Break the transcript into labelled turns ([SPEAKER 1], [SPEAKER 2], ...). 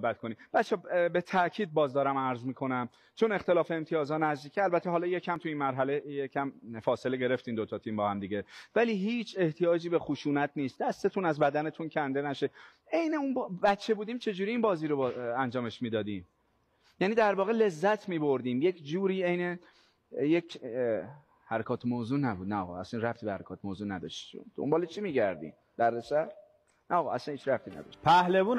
[SPEAKER 1] صحبت کنیم بچه به تاکید باز دارم عرض میکنم چون اختلاف امتیاز ها نزدیکه البته حالا یکم تو این مرحله یکم فاصله گرفتین دو تا تیم با هم دیگه ولی هیچ احتیاجی به خشونت نیست دستتون از بدنتون کنده نشه عین اون بچه بودیم چجوری این بازی رو با... انجامش میدادیم یعنی در واقع لذت میبردیم یک جوری عین یک حرکات موضوع نبود نه آقا اصلا رفتی به حرکات موضوع نداشت دنبال چی میگردی در سر نه اصلا هیچ رفتی نداشت پهلوان